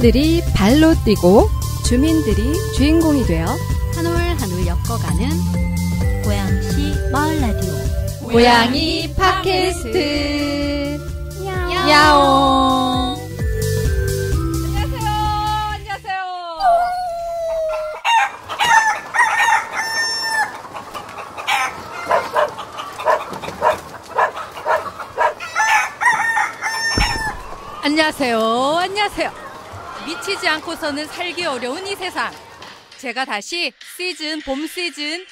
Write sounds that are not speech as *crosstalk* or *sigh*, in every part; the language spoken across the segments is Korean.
주민들이 발로 뛰고 주민들이 주인공이 되어 한올한올 엮어가는 고양시 마을 라디오 고양이 팟캐스트 야옹. 야옹 안녕하세요 안녕하세요 안녕하세요 안녕하세요 미치지 않고서는 살기 어려운 이 세상. 제가 다시 시즌 봄 시즌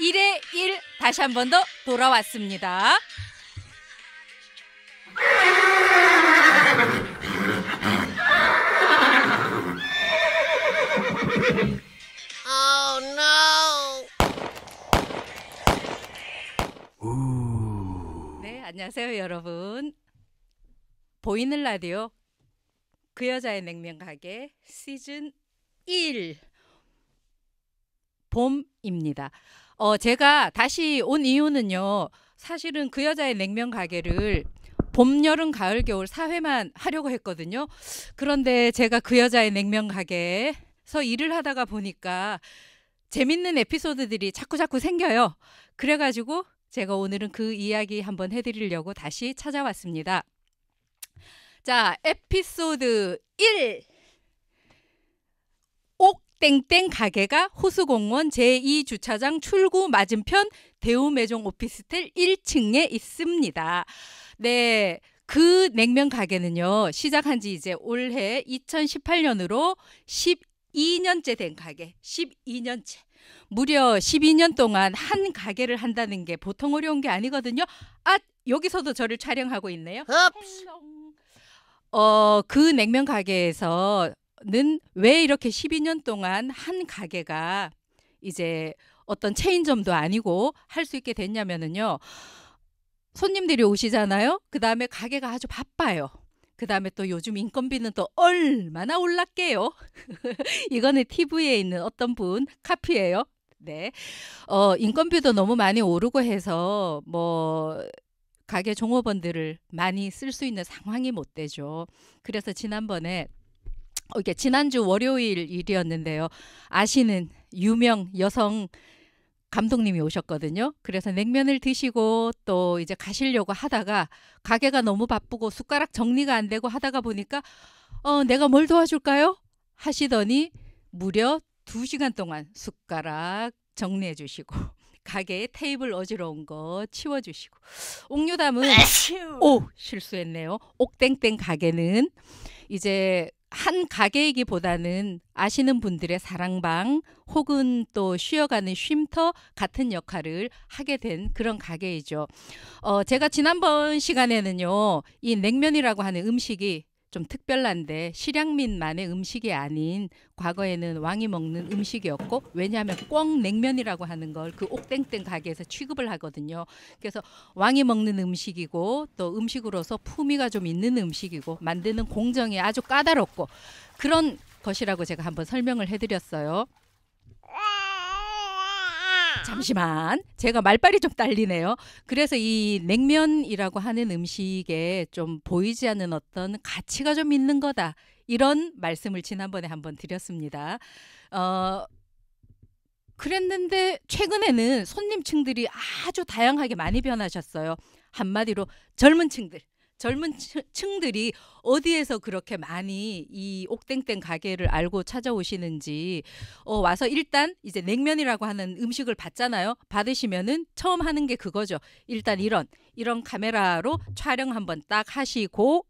1의 1 다시 한 번 더 돌아왔습니다. Oh, 네, 안녕하세요, 여러분. 보이는 라디오 그 여자의 냉면 가게 시즌 1 봄입니다. 어 제가 다시 온 이유는요. 사실은 그 여자의 냉면 가게를 봄, 여름, 가을, 겨울 4회만 하려고 했거든요. 그런데 제가 그 여자의 냉면 가게에서 일을 하다가 보니까 재밌는 에피소드들이 자꾸자꾸 생겨요. 그래가지고 제가 오늘은 그 이야기 한번 해드리려고 다시 찾아왔습니다. 자, 에피소드 1. 옥땡땡 가게가 호수공원 제2주차장 출구 맞은편 대우매종 오피스텔 1층에 있습니다. 네. 그 냉면 가게는요, 시작한 지 이제 올해 2018년으로 12년째 된 가게, 12년째. 무려 12년 동안 한 가게를 한다는 게 보통 어려운 게 아니거든요. 아, 여기서도 저를 촬영하고 있네요. 흡. 어, 그 냉면 가게에서는 왜 이렇게 12년 동안 한 가게가 이제 어떤 체인점도 아니고 할 수 있게 됐냐면은요. 손님들이 오시잖아요. 그 다음에 가게가 아주 바빠요. 그 다음에 또 요즘 인건비는 또 얼마나 올랐게요. *laughs* 이거는 TV에 있는 어떤 분 카피예요. 네. 어, 인건비도 너무 많이 오르고 해서 뭐 가게 종업원들을 많이 쓸 수 있는 상황이 못 되죠. 그래서 지난번에 어, 이게 지난주 월요일 일이었는데요. 아시는 유명 여성 감독님이 오셨거든요. 그래서 냉면을 드시고 또 이제 가시려고 하다가 가게가 너무 바쁘고 숟가락 정리가 안 되고 하다가 보니까 어, 내가 뭘 도와줄까요? 하시더니 무려 두시간 동안 숟가락 정리해 주시고 가게에 테이블 어지러운 거 치워주시고 옥류담은 아, 오 실수했네요. 옥땡땡 가게는 이제 한 가게이기보다는 아시는 분들의 사랑방 혹은 또 쉬어가는 쉼터 같은 역할을 하게 된 그런 가게이죠. 어, 제가 지난번 시간에는요, 이 냉면이라고 하는 음식이 좀 특별한데 실향민만의 음식이 아닌 과거에는 왕이 먹는 음식이었고 왜냐하면 꿩 냉면이라고 하는 걸 그 옥땡땡 가게에서 취급을 하거든요. 그래서 왕이 먹는 음식이고 또 음식으로서 품위가 좀 있는 음식이고 만드는 공정이 아주 까다롭고 그런 것이라고 제가 한번 설명을 해드렸어요. 잠시만 제가 말빨이 좀 딸리네요. 그래서 이 냉면이라고 하는 음식에 좀 보이지 않는 어떤 가치가 좀 있는 거다. 이런 말씀을 지난번에 한번 드렸습니다. 어, 그랬는데 최근에는 손님층들이 아주 다양하게 많이 변하셨어요. 한마디로 젊은 층들, 젊은 층들이 어디에서 그렇게 많이 이 옥땡땡 가게를 알고 찾아오시는지 어, 와서 일단 이제 냉면이라고 하는 음식을 받잖아요. 받으시면은 처음 하는 게 그거죠. 일단 이런 이런 카메라로 촬영 한번 딱 하시고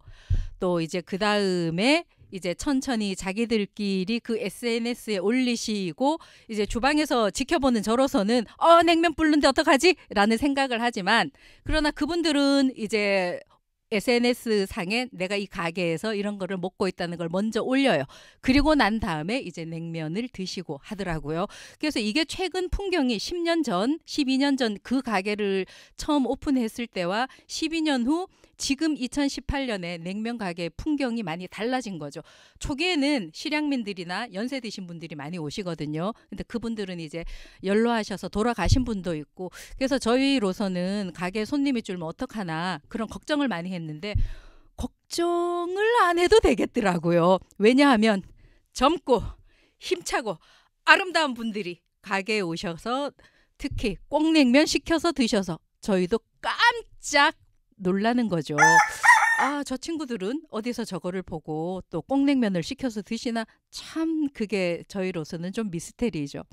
또 이제 그 다음에 이제 천천히 자기들끼리 그 SNS에 올리시고 이제 주방에서 지켜보는 저로서는 어 냉면 불는데 어떡하지? 라는 생각을 하지만 그러나 그분들은 이제 SNS 상에 내가 이 가게에서 이런 거를 먹고 있다는 걸 먼저 올려요. 그리고 난 다음에 이제 냉면을 드시고 하더라고요. 그래서 이게 최근 풍경이 10년 전, 12년 전 그 가게를 처음 오픈했을 때와 12년 후 지금 2018년에 냉면 가게 풍경이 많이 달라진 거죠. 초기에는 실향민들이나 연세 드신 분들이 많이 오시거든요. 근데 그분들은 이제 연로하셔서 돌아가신 분도 있고 그래서 저희로서는 가게 손님이 줄면 어떡하나 그런 걱정을 많이 했는데 걱정을 안 해도 되겠더라고요. 왜냐하면 젊고 힘차고 아름다운 분들이 가게에 오셔서 특히 꽁냉면 시켜서 드셔서 저희도 깜짝 놀라는 거죠. 아, 저 친구들은 어디서 저거를 보고 또 꽁냉면을 시켜서 드시나 참 그게 저희로서는 좀 미스테리죠.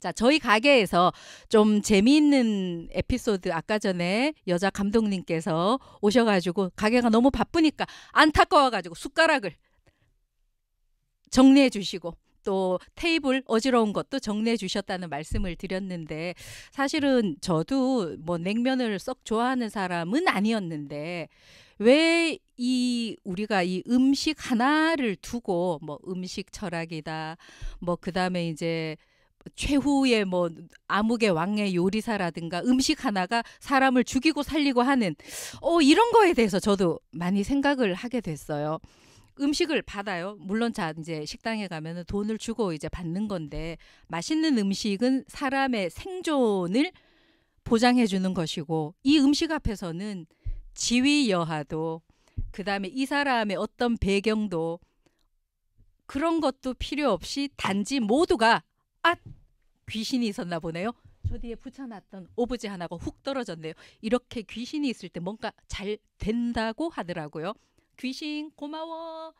자, 저희 가게에서 좀 재미있는 에피소드 아까 전에 여자 감독님께서 오셔가지고 가게가 너무 바쁘니까 안타까워가지고 숟가락을 정리해 주시고 또 테이블 어지러운 것도 정리해 주셨다는 말씀을 드렸는데 사실은 저도 뭐 냉면을 썩 좋아하는 사람은 아니었는데 왜 이 우리가 이 음식 하나를 두고 뭐 음식 철학이다 뭐 그다음에 이제 최후의 뭐 암흑의 왕의 요리사라든가 음식 하나가 사람을 죽이고 살리고 하는 어 이런 거에 대해서 저도 많이 생각을 하게 됐어요. 음식을 받아요. 물론 자 이제 식당에 가면은 돈을 주고 이제 받는 건데 맛있는 음식은 사람의 생존을 보장해 주는 것이고 이 음식 앞에서는 지위 여하도 그다음에 이 사람의 어떤 배경도 그런 것도 필요 없이 단지 모두가 아 귀신이 있었나 보네요. 저 뒤에 붙여놨던 오브제 하나가 훅 떨어졌네요. 이렇게 귀신이 있을 때 뭔가 잘 된다고 하더라고요. 귀신 고마워.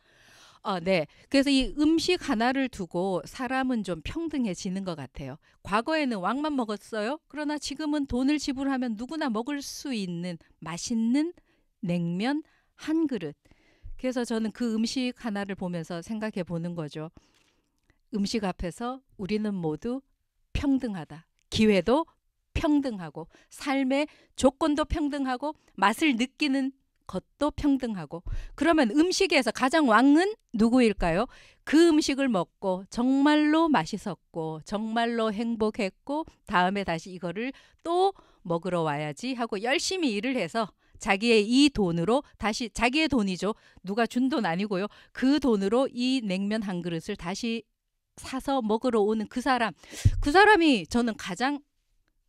어, 네. 그래서 이 음식 하나를 두고 사람은 좀 평등해지는 것 같아요. 과거에는 왕만 먹었어요. 그러나 지금은 돈을 지불하면 누구나 먹을 수 있는 맛있는 냉면 한 그릇. 그래서 저는 그 음식 하나를 보면서 생각해 보는 거죠. 음식 앞에서 우리는 모두 평등하다. 기회도 평등하고 삶의 조건도 평등하고 맛을 느끼는 것도 평등하고 그러면 음식에서 가장 왕은 누구일까요? 그 음식을 먹고 정말로 맛있었고 정말로 행복했고 다음에 다시 이거를 또 먹으러 와야지 하고 열심히 일을 해서 자기의 이 돈으로 다시 자기의 돈이죠. 누가 준 돈 아니고요. 그 돈으로 이 냉면 한 그릇을 다시 사서 먹으러 오는 그 사람. 그 사람이 저는 가장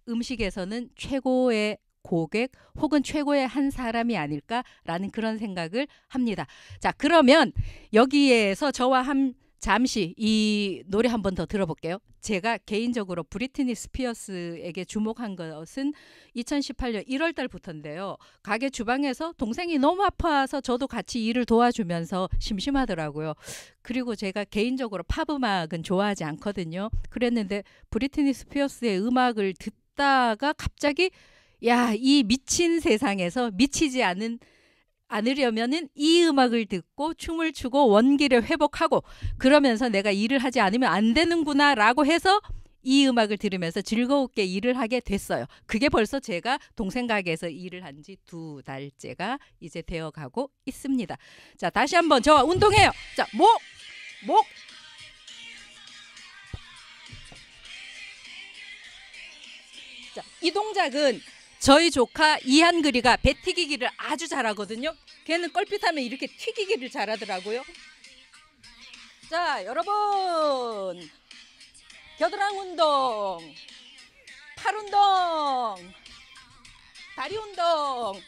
음식에서는 최고의 고객 혹은 최고의 한 사람이 아닐까라는 그런 생각을 합니다. 자, 그러면 여기에서 저와 함 잠시 이 노래 한 번 더 들어볼게요. 제가 개인적으로 브리트니 스피어스에게 주목한 것은 2018년 1월 달부터인데요. 가게 주방에서 동생이 너무 아파서 저도 같이 일을 도와주면서 심심하더라고요. 그리고 제가 개인적으로 팝 음악은 좋아하지 않거든요. 그랬는데 브리트니 스피어스의 음악을 듣다가 갑자기 야, 이 미친 세상에서 미치지 않은 않으려면은 이 음악을 듣고 춤을 추고 원기를 회복하고 그러면서 내가 일을 하지 않으면 안 되는구나라고 해서 이 음악을 들으면서 즐거웠게 일을 하게 됐어요. 그게 벌써 제가 동생 가게에서 일을 한 지 두 달째가 이제 되어 가고 있습니다. 자, 다시 한번 저 운동해요. 자, 목, 목, 자, 이 동작은 저희 조카 이한글이가 배 튀기기를 아주 잘하거든요. 걔는 껄핏하면 이렇게 튀기기를 잘하더라고요. 자, 여러분. 겨드랑 운동, 팔 운동, 다리 운동,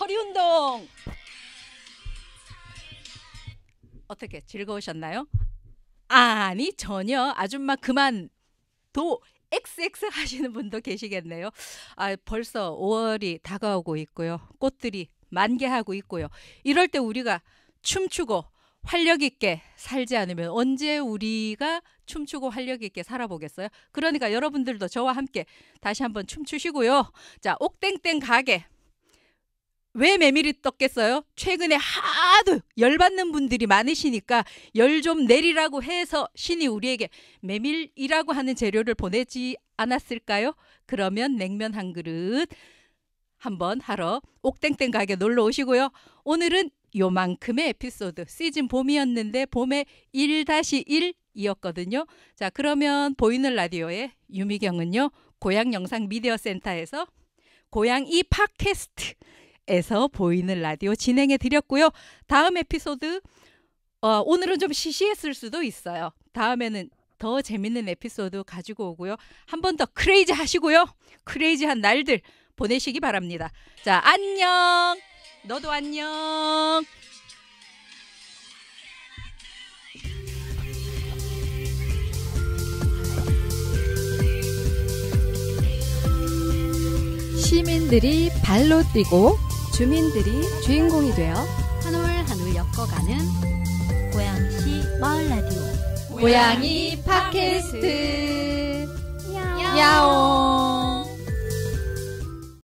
허리 운동. 어떻게 즐거우셨나요? 아니, 전혀 아줌마 그만 도 XX 하시는 분도 계시겠네요. 아, 벌써 5월이 다가오고 있고요. 꽃들이 만개하고 있고요. 이럴 때 우리가 춤추고 활력 있게 살지 않으면 언제 우리가 춤추고 활력 있게 살아보겠어요? 그러니까 여러분들도 저와 함께 다시 한번 춤추시고요. 자, 옥땡땡 가게 왜 메밀이 떴겠어요? 최근에 하도 열받는 분들이 많으시니까 열 좀 내리라고 해서 신이 우리에게 메밀이라고 하는 재료를 보내지 않았을까요? 그러면 냉면 한 그릇 한번 하러 옥땡땡 가게 놀러 오시고요. 오늘은 요만큼의 에피소드 시즌 봄이었는데 봄에 1-1 이었거든요. 자, 그러면 보이는 라디오에 유미경은요. 고향 영상 미디어 센터에서 고향 이 팟캐스트 에서 보이는 라디오 진행해 드렸고요. 다음 에피소드 어, 오늘은 좀 시시했을 수도 있어요. 다음에는 더 재밌는 에피소드 가지고 오고요. 한 번 더 크레이지 하시고요. 크레이지한 날들 보내시기 바랍니다. 자, 안녕. 너도 안녕. 시민들이 발로 뛰고 주민들이 주인공이 되어 한올한올 엮어가는 고양시 마을 라디오 고양이 팟캐스트 야옹. 야옹.